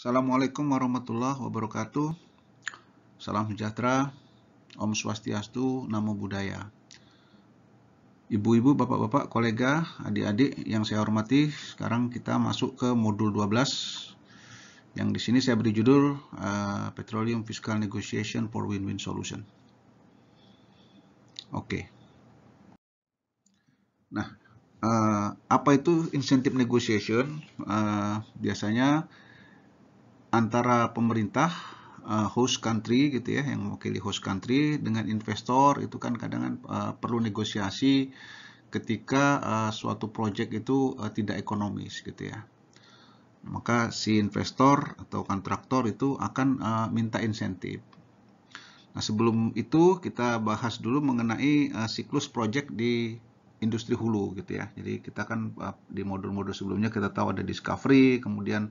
Assalamualaikum warahmatullahi wabarakatuh. Salam sejahtera, Om Swastiastu, Namo Buddhaya. Ibu-ibu, bapak-bapak, kolega, adik-adik yang saya hormati, sekarang kita masuk ke modul 12 yang di sini saya beri judul uh, Petroleum Fiscal Negotiation for Win-Win Solution. Oke. Okay. Nah, uh, apa itu incentive negotiation? Uh, biasanya antara pemerintah uh, host country gitu ya yang mewakili host country dengan investor itu kan kadang uh, perlu negosiasi ketika uh, suatu project itu uh, tidak ekonomis gitu ya maka si investor atau kontraktor itu akan uh, minta insentif nah sebelum itu kita bahas dulu mengenai uh, siklus project di industri hulu gitu ya jadi kita kan uh, di modul-modul sebelumnya kita tahu ada discovery kemudian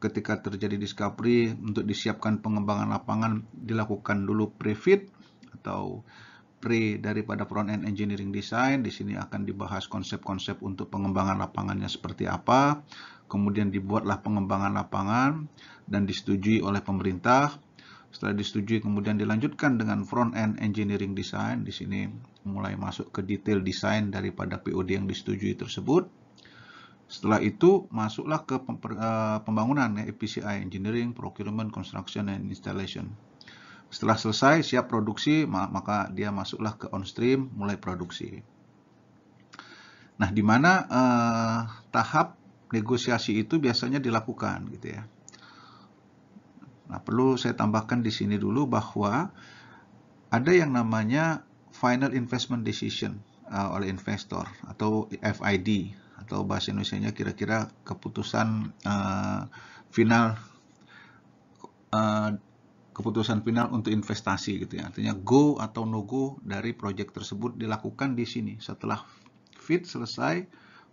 ketika terjadi discovery untuk disiapkan pengembangan lapangan dilakukan dulu pre-fit atau pre daripada front end engineering design. Di sini akan dibahas konsep-konsep untuk pengembangan lapangannya seperti apa. Kemudian dibuatlah pengembangan lapangan dan disetujui oleh pemerintah. Setelah disetujui kemudian dilanjutkan dengan front end engineering design. Di sini mulai masuk ke detail desain daripada POD yang disetujui tersebut setelah itu masuklah ke eh, pembangunan ya, EPCI Engineering, Procurement, Construction and Installation. Setelah selesai siap produksi maka dia masuklah ke on stream mulai produksi. Nah, di mana eh, tahap negosiasi itu biasanya dilakukan gitu ya. Nah, perlu saya tambahkan di sini dulu bahwa ada yang namanya final investment decision eh, oleh investor atau FID atau bahasa Indonesia-nya kira-kira keputusan uh, final uh, keputusan final untuk investasi gitu ya. Artinya go atau no go dari proyek tersebut dilakukan di sini. Setelah fit selesai,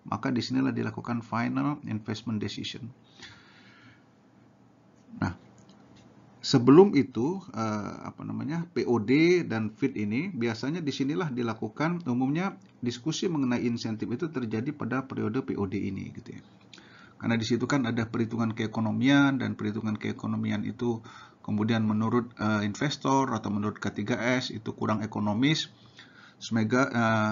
maka disinilah dilakukan final investment decision. Nah, Sebelum itu, eh, apa namanya POD dan FIT ini biasanya disinilah dilakukan umumnya diskusi mengenai insentif itu terjadi pada periode POD ini, gitu ya. Karena di situ kan ada perhitungan keekonomian dan perhitungan keekonomian itu kemudian menurut eh, investor atau menurut K3S itu kurang ekonomis, uh,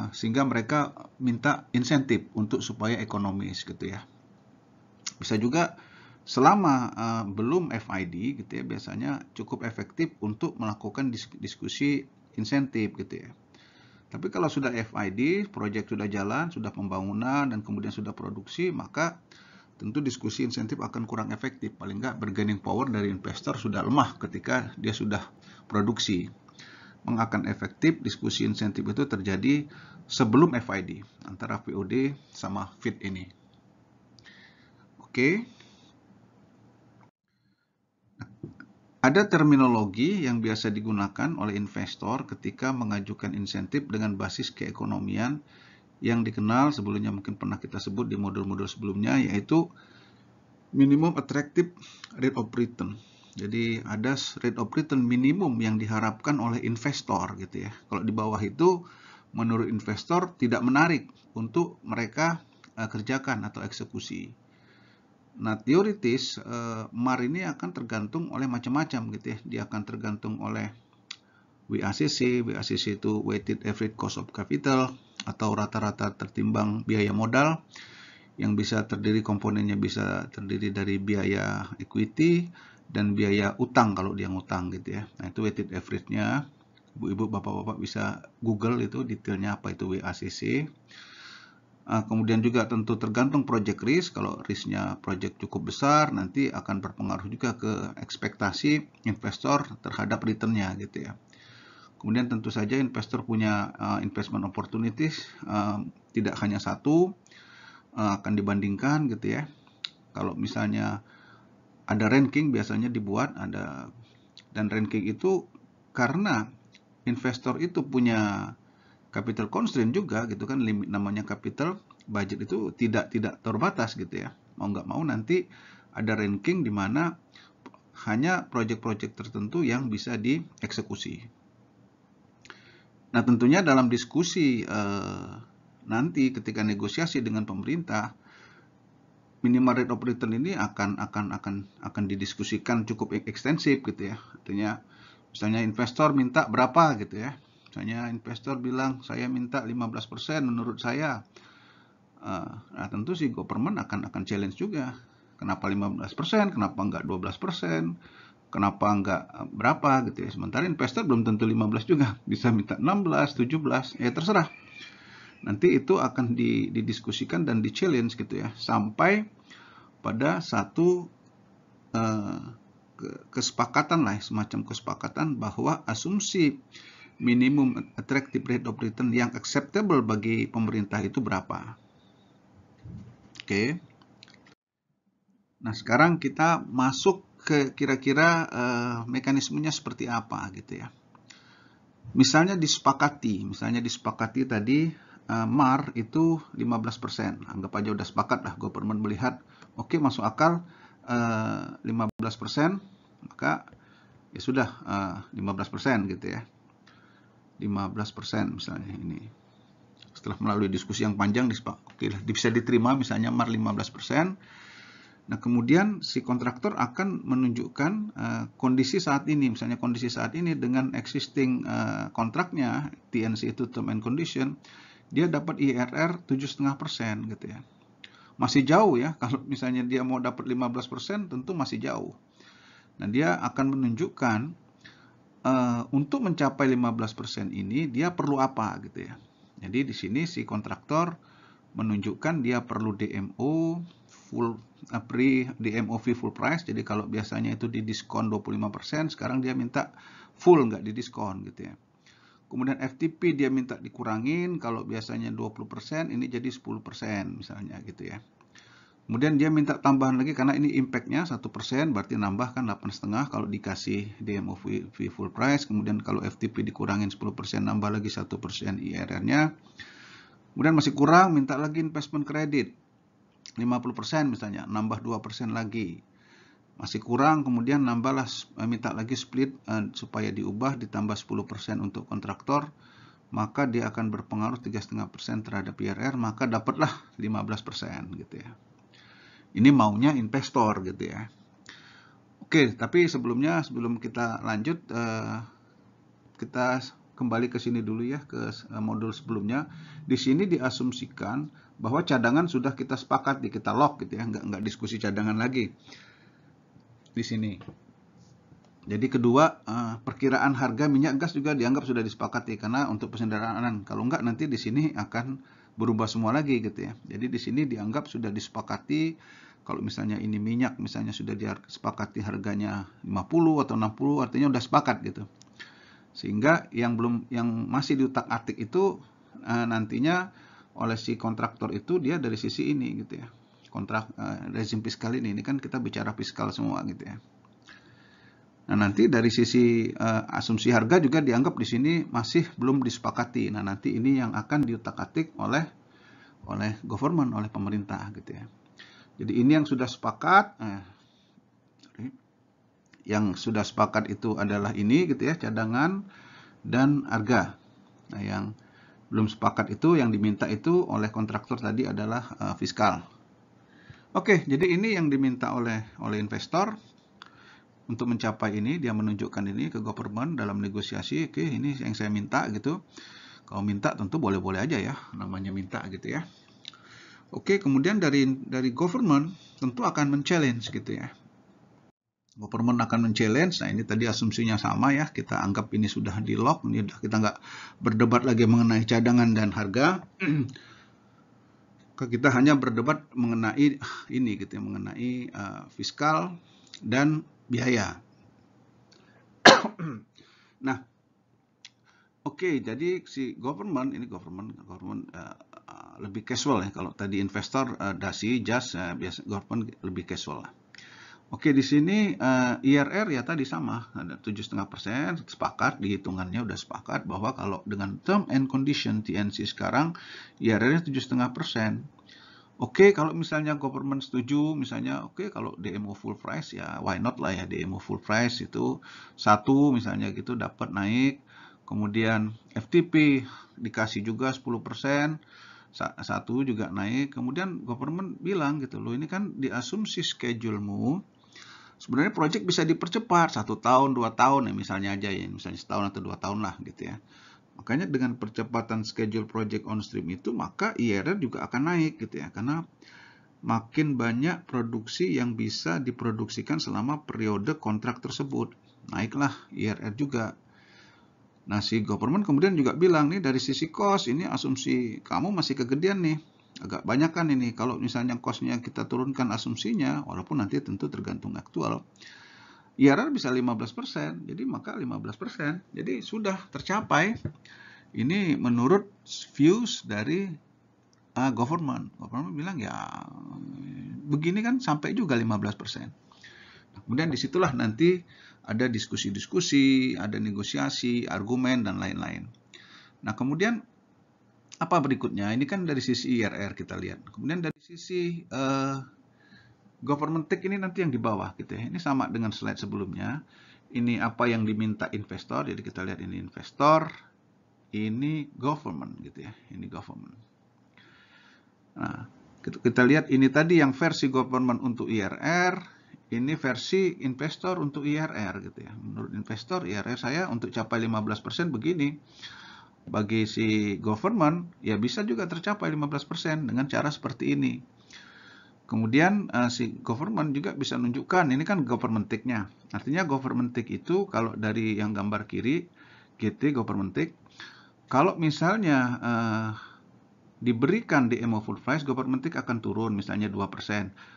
sehingga mereka minta insentif untuk supaya ekonomis, gitu ya. Bisa juga selama uh, belum FID gitu ya biasanya cukup efektif untuk melakukan diskusi insentif gitu ya. Tapi kalau sudah FID, proyek sudah jalan, sudah pembangunan dan kemudian sudah produksi, maka tentu diskusi insentif akan kurang efektif. Paling nggak bargaining power dari investor sudah lemah ketika dia sudah produksi. Mengakan efektif diskusi insentif itu terjadi sebelum FID antara POD sama FIT ini. Oke. Okay. Ada terminologi yang biasa digunakan oleh investor ketika mengajukan insentif dengan basis keekonomian yang dikenal sebelumnya mungkin pernah kita sebut di modul-modul sebelumnya yaitu minimum attractive rate of return. Jadi ada rate of return minimum yang diharapkan oleh investor gitu ya. Kalau di bawah itu menurut investor tidak menarik untuk mereka eh, kerjakan atau eksekusi. Nah, teoritis eh, MAR ini akan tergantung oleh macam-macam gitu ya. Dia akan tergantung oleh WACC, WACC itu weighted average cost of capital atau rata-rata tertimbang biaya modal yang bisa terdiri komponennya bisa terdiri dari biaya equity dan biaya utang kalau dia ngutang gitu ya. Nah, itu weighted average-nya. Ibu-ibu, bapak-bapak bisa Google itu detailnya apa itu WACC. Ah, kemudian juga tentu tergantung project risk kalau risknya project cukup besar nanti akan berpengaruh juga ke ekspektasi investor terhadap returnnya gitu ya kemudian tentu saja investor punya ah, investment opportunities ah, tidak hanya satu akan dibandingkan gitu ya kalau misalnya ada ranking biasanya dibuat ada dan ranking itu karena investor itu punya capital constraint juga gitu kan limit namanya capital budget itu tidak tidak terbatas gitu ya mau nggak mau nanti ada ranking di mana hanya proyek-proyek tertentu yang bisa dieksekusi. Nah tentunya dalam diskusi eh, nanti ketika negosiasi dengan pemerintah minimal rate of return ini akan akan akan akan didiskusikan cukup ekstensif gitu ya. Artinya misalnya investor minta berapa gitu ya. Misalnya investor bilang saya minta 15% menurut saya. Eh, nah tentu si government akan akan challenge juga. Kenapa 15%? Kenapa enggak 12%? Kenapa enggak eh, berapa gitu ya. Sementara investor belum tentu 15 juga. Bisa minta 16, 17, ya terserah. Nanti itu akan didiskusikan dan di challenge gitu ya. Sampai pada satu uh, kesepakatan lah ya, semacam kesepakatan bahwa asumsi minimum attractive rate of return yang acceptable bagi pemerintah itu berapa. Oke. Okay. Nah, sekarang kita masuk ke kira-kira uh, mekanismenya seperti apa gitu ya. Misalnya disepakati, misalnya disepakati tadi uh, MAR itu 15%. Anggap aja udah sepakat lah government melihat oke okay, masuk akal uh, eh, 15%, maka ya sudah uh, 15% gitu ya. 15% misalnya ini. Setelah melalui diskusi yang panjang disepak, oke lah, bisa diterima misalnya mar 15%. Nah, kemudian si kontraktor akan menunjukkan uh, kondisi saat ini, misalnya kondisi saat ini dengan existing uh, kontraknya TNC itu term and condition, dia dapat IRR 7,5% gitu ya. Masih jauh ya, kalau misalnya dia mau dapat 15% tentu masih jauh. Nah, dia akan menunjukkan uh, untuk mencapai 15% ini dia perlu apa gitu ya. Jadi di sini si kontraktor menunjukkan dia perlu DMO full uh, pre DMO DMOV full price. Jadi kalau biasanya itu di diskon 25%, sekarang dia minta full nggak di diskon gitu ya. Kemudian FTP dia minta dikurangin kalau biasanya 20%, ini jadi 10% misalnya gitu ya. Kemudian dia minta tambahan lagi karena ini impactnya satu persen, berarti nambah kan 8,5 kalau dikasih DMO fee full price. Kemudian kalau FTP dikurangin 10% nambah lagi satu persen IRR-nya. Kemudian masih kurang minta lagi investment credit 50% misalnya nambah dua persen lagi. Masih kurang kemudian nambahlah eh, minta lagi split eh, supaya diubah ditambah sepuluh persen untuk kontraktor maka dia akan berpengaruh 3,5% terhadap IRR maka dapatlah 15% gitu ya. Ini maunya investor gitu ya. Oke, tapi sebelumnya sebelum kita lanjut eh, kita kembali ke sini dulu ya ke eh, modul sebelumnya. Di sini diasumsikan bahwa cadangan sudah kita sepakat di kita lock gitu ya, nggak nggak diskusi cadangan lagi di sini. Jadi kedua, eh, perkiraan harga minyak gas juga dianggap sudah disepakati karena untuk persendaraan Kalau enggak nanti di sini akan berubah semua lagi gitu ya. Jadi di sini dianggap sudah disepakati kalau misalnya ini minyak misalnya sudah disepakati harganya 50 atau 60 artinya sudah sepakat gitu. Sehingga yang belum yang masih diutak-atik itu uh, nantinya oleh si kontraktor itu dia dari sisi ini gitu ya. Kontrak uh, rezim fiskal ini ini kan kita bicara fiskal semua gitu ya. Nah, nanti dari sisi uh, asumsi harga juga dianggap di sini masih belum disepakati. Nah, nanti ini yang akan diutak-atik oleh oleh government, oleh pemerintah gitu ya. Jadi ini yang sudah sepakat eh, yang sudah sepakat itu adalah ini gitu ya, cadangan dan harga. Nah, yang belum sepakat itu yang diminta itu oleh kontraktor tadi adalah uh, fiskal. Oke, jadi ini yang diminta oleh oleh investor untuk mencapai ini dia menunjukkan ini ke government dalam negosiasi oke okay, ini yang saya minta gitu kalau minta tentu boleh-boleh aja ya namanya minta gitu ya oke okay, kemudian dari dari government tentu akan men-challenge gitu ya government akan men-challenge nah ini tadi asumsinya sama ya kita anggap ini sudah di lock ini sudah kita nggak berdebat lagi mengenai cadangan dan harga kita hanya berdebat mengenai ini gitu ya mengenai uh, fiskal dan biaya. nah, oke, okay, jadi si government ini government government uh, lebih casual ya. Kalau tadi investor uh, dasi just uh, eh, biasa government lebih casual lah. Oke, di sini uh, IRR ya tadi sama, ada persen. sepakat, dihitungannya udah sepakat bahwa kalau dengan term and condition TNC sekarang IRR-nya persen. Oke, okay, kalau misalnya government setuju, misalnya oke okay, kalau demo full price ya why not lah ya demo full price itu satu misalnya gitu dapat naik. Kemudian FTP dikasih juga 10%, satu juga naik. Kemudian government bilang gitu loh, ini kan diasumsi schedulemu sebenarnya project bisa dipercepat satu tahun dua tahun ya misalnya aja ya misalnya setahun atau dua tahun lah gitu ya Makanya dengan percepatan schedule project on stream itu maka IRR juga akan naik gitu ya. Karena makin banyak produksi yang bisa diproduksikan selama periode kontrak tersebut. Naiklah IRR juga. Nah si government kemudian juga bilang nih dari sisi cost ini asumsi kamu masih kegedean nih. Agak banyak kan ini kalau misalnya costnya kita turunkan asumsinya walaupun nanti tentu tergantung aktual IRR bisa 15%, jadi maka 15%. Jadi sudah tercapai. Ini menurut views dari uh, government. Government bilang ya begini kan sampai juga 15%. Nah, kemudian disitulah nanti ada diskusi-diskusi, ada negosiasi, argumen, dan lain-lain. Nah kemudian apa berikutnya? Ini kan dari sisi IRR kita lihat. Kemudian dari sisi uh, government take ini nanti yang di bawah gitu ya. Ini sama dengan slide sebelumnya. Ini apa yang diminta investor. Jadi kita lihat ini investor, ini government gitu ya. Ini government. Nah, kita lihat ini tadi yang versi government untuk IRR, ini versi investor untuk IRR gitu ya. Menurut investor IRR saya untuk capai 15% begini. Bagi si government ya bisa juga tercapai 15% dengan cara seperti ini. Kemudian uh, si government juga bisa nunjukkan ini kan government tick-nya. Artinya government tick itu kalau dari yang gambar kiri GT government tick kalau misalnya uh, diberikan DMO full price government tick akan turun misalnya 2%.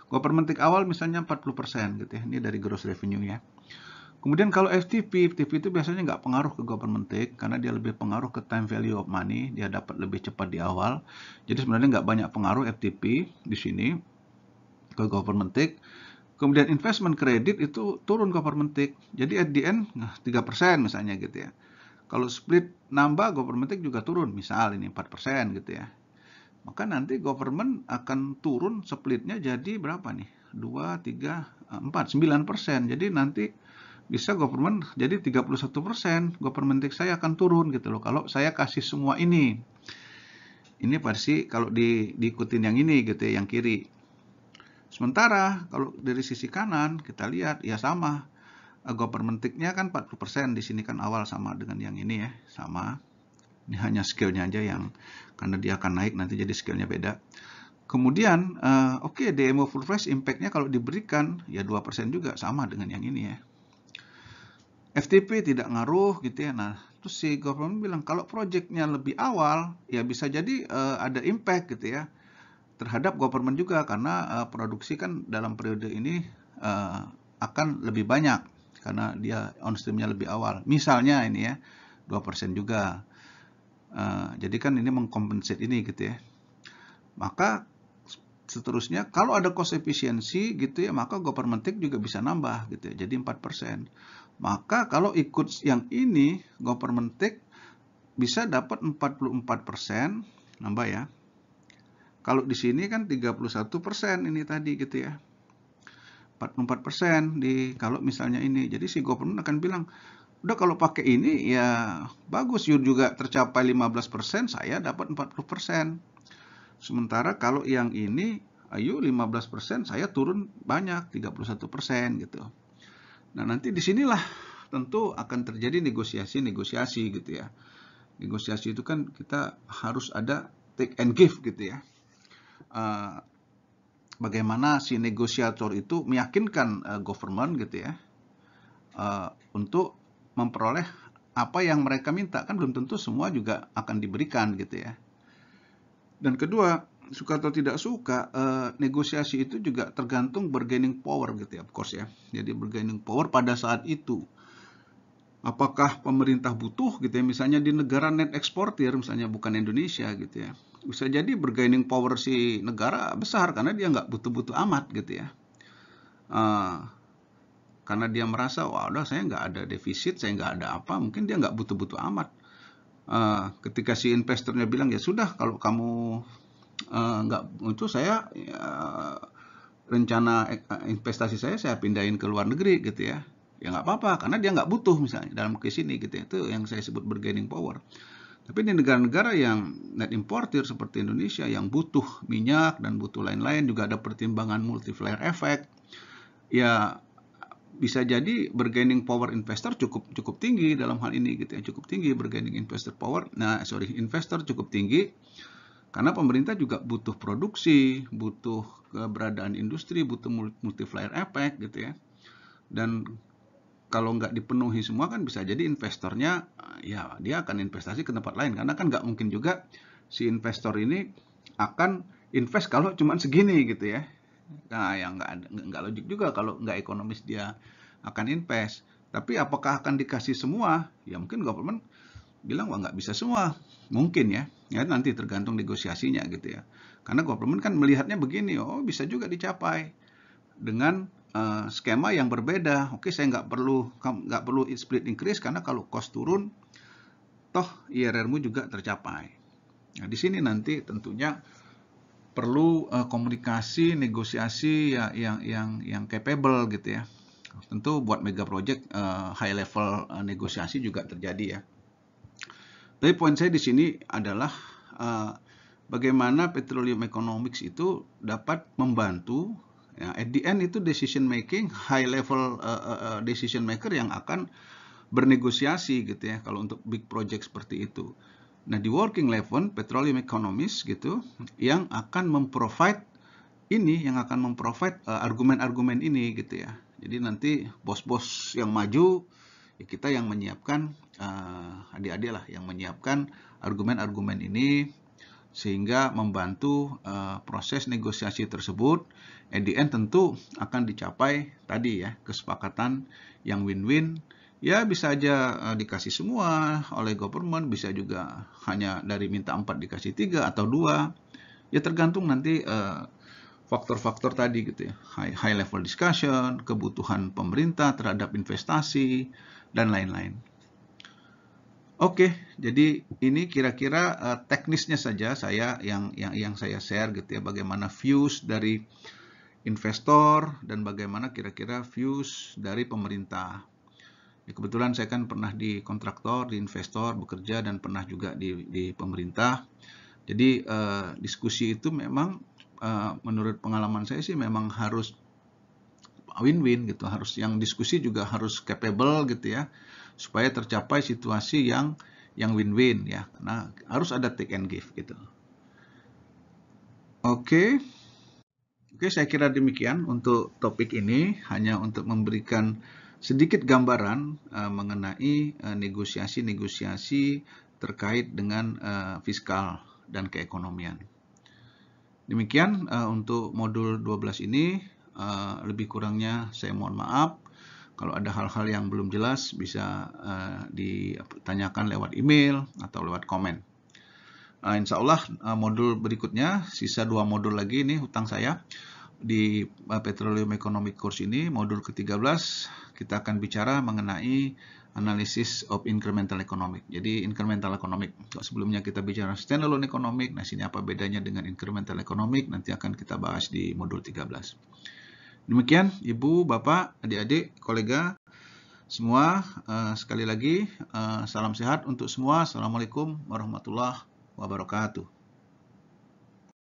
Government tick awal misalnya 40% gitu ya. Ini dari gross revenue ya. Kemudian kalau FTP, FTP itu biasanya nggak pengaruh ke government take karena dia lebih pengaruh ke time value of money, dia dapat lebih cepat di awal. Jadi sebenarnya nggak banyak pengaruh FTP di sini ke government take. Kemudian investment credit itu turun government take. Jadi at the end 3% nah, misalnya gitu ya. Kalau split nambah government take juga turun. Misal ini 4% gitu ya. Maka nanti government akan turun splitnya jadi berapa nih? 2, 3, 4, 9%. Jadi nanti bisa government jadi 31% government take saya akan turun gitu loh. Kalau saya kasih semua ini. Ini pasti kalau di, diikutin yang ini gitu ya, yang kiri. Sementara kalau dari sisi kanan kita lihat ya sama. Eh, tick-nya kan 40%, di sini kan awal sama dengan yang ini ya, sama. Ini hanya skillnya aja yang, karena dia akan naik nanti jadi skillnya beda. Kemudian, uh, oke okay, demo full impact-nya kalau diberikan ya 2% juga sama dengan yang ini ya. FTP tidak ngaruh gitu ya. Nah, terus si government bilang kalau projectnya lebih awal ya bisa jadi uh, ada impact gitu ya terhadap government juga karena uh, produksi kan dalam periode ini uh, akan lebih banyak karena dia on streamnya lebih awal. Misalnya ini ya 2% juga. Uh, jadi kan ini mengkompensate ini gitu ya. Maka seterusnya kalau ada cost efficiency gitu ya maka government take juga bisa nambah gitu ya. Jadi 4%. Maka kalau ikut yang ini government take bisa dapat 44% nambah ya kalau di sini kan 31% ini tadi gitu ya. 44% di kalau misalnya ini. Jadi si gubernur akan bilang, udah kalau pakai ini ya bagus you juga tercapai 15% saya dapat 40% sementara kalau yang ini ayo 15% saya turun banyak 31% gitu nah nanti di sinilah tentu akan terjadi negosiasi-negosiasi gitu ya negosiasi itu kan kita harus ada take and give gitu ya Eh, bagaimana si negosiator itu meyakinkan uh, government gitu ya uh, untuk memperoleh apa yang mereka minta kan belum tentu semua juga akan diberikan gitu ya dan kedua suka atau tidak suka uh, negosiasi itu juga tergantung bargaining power gitu ya of course ya jadi bargaining power pada saat itu apakah pemerintah butuh gitu ya misalnya di negara net eksportir misalnya bukan Indonesia gitu ya bisa jadi bergaining power si negara besar karena dia nggak butuh-butuh amat gitu ya. Uh, karena dia merasa wah udah saya nggak ada defisit saya nggak ada apa mungkin dia nggak butuh-butuh amat uh, ketika si investornya bilang ya sudah kalau kamu uh, nggak muncul saya uh, rencana investasi saya saya pindahin ke luar negeri gitu ya ya nggak apa-apa karena dia nggak butuh misalnya dalam kesini gitu ya. itu yang saya sebut bergaining power tapi di negara-negara yang net importer seperti Indonesia yang butuh minyak dan butuh lain-lain juga ada pertimbangan multiplier effect. Ya bisa jadi bargaining power investor cukup cukup tinggi dalam hal ini gitu ya cukup tinggi bargaining investor power nah sorry investor cukup tinggi karena pemerintah juga butuh produksi butuh keberadaan industri butuh multiplier effect gitu ya dan kalau nggak dipenuhi semua kan bisa jadi investornya ya dia akan investasi ke tempat lain karena kan nggak mungkin juga si investor ini akan invest kalau cuma segini gitu ya nah yang nggak nggak logik juga kalau nggak ekonomis dia akan invest tapi apakah akan dikasih semua ya mungkin government bilang wah nggak bisa semua mungkin ya ya nanti tergantung negosiasinya gitu ya karena government kan melihatnya begini oh bisa juga dicapai dengan Eh, skema yang berbeda. Oke, saya nggak perlu nggak perlu split increase karena kalau cost turun, toh IRR-mu juga tercapai. Nah, di sini nanti tentunya perlu eh, komunikasi, negosiasi yang, yang yang yang capable gitu ya. Tentu buat mega project eh, high level negosiasi juga terjadi ya. Tapi poin saya di sini adalah bagaimana petroleum economics itu dapat membantu Ya, at the end itu decision making high level uh, uh, decision maker yang akan bernegosiasi gitu ya kalau untuk big project seperti itu. Nah di working level petroleum economist gitu yang akan memprovide ini yang akan memprovide uh, argumen-argumen ini gitu ya. Jadi nanti bos-bos yang maju ya kita yang menyiapkan uh, adik-adik lah yang menyiapkan argumen-argumen ini sehingga membantu uh, proses negosiasi tersebut at the end tentu akan dicapai tadi ya kesepakatan yang win-win ya bisa aja eh, dikasih semua oleh government bisa juga hanya dari minta 4 dikasih 3 atau 2 ya tergantung nanti eh, faktor-faktor uh, tadi gitu ya high, high level discussion kebutuhan pemerintah terhadap investasi dan lain-lain Oke, okay, jadi ini kira-kira uh, teknisnya saja saya yang yang yang saya share gitu ya bagaimana views dari investor dan bagaimana kira-kira views dari pemerintah. Ya, kebetulan saya kan pernah di kontraktor, di investor bekerja dan pernah juga di, di pemerintah. Jadi eh, diskusi itu memang eh, menurut pengalaman saya sih memang harus win-win gitu, harus yang diskusi juga harus capable gitu ya, supaya tercapai situasi yang yang win-win ya. Karena harus ada take and give gitu. Oke. Okay. Oke, saya kira demikian untuk topik ini, hanya untuk memberikan sedikit gambaran uh, mengenai eh, negosiasi-negosiasi uh, terkait dengan uh, fiskal dan keekonomian. Demikian uh, untuk modul 12 ini, uh, lebih kurangnya saya mohon maaf. Kalau ada hal-hal yang belum jelas bisa uh, ditanyakan lewat email atau lewat komen. Nah, insya Allah ah, modul berikutnya, sisa dua modul lagi ini hutang saya di ah, Petroleum Economic Course ini, modul ke-13, kita akan bicara mengenai analisis of incremental economic. Jadi incremental economic. Sebelumnya kita bicara standalone economic, nah sini apa bedanya dengan incremental economic, nanti akan kita bahas di modul 13. Demikian, Ibu, Bapak, adik-adik, kolega, semua, uh, sekali lagi, uh, salam sehat untuk semua. Assalamualaikum warahmatullahi wabarakatuh.